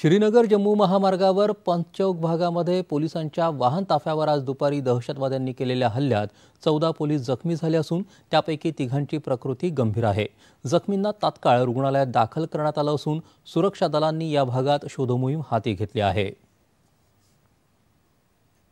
श्रीनगर जम्मू महामार्गावर पंचौक भागामध्ये पोलिसांच्या वाहन ताफ्यावर आज दुपारी दहशतवाद्यांनी केलेल्या हल्ल्यात चौदा पोलीस जखमी झाले असून त्यापैकी तिघांची प्रकृती गंभीर आहे जखमींना तात्काळ रुग्णालयात दाखल करण्यात आलं असून सुरक्षा दलांनी या भागात शोधमोहीम हाती घेतली आहे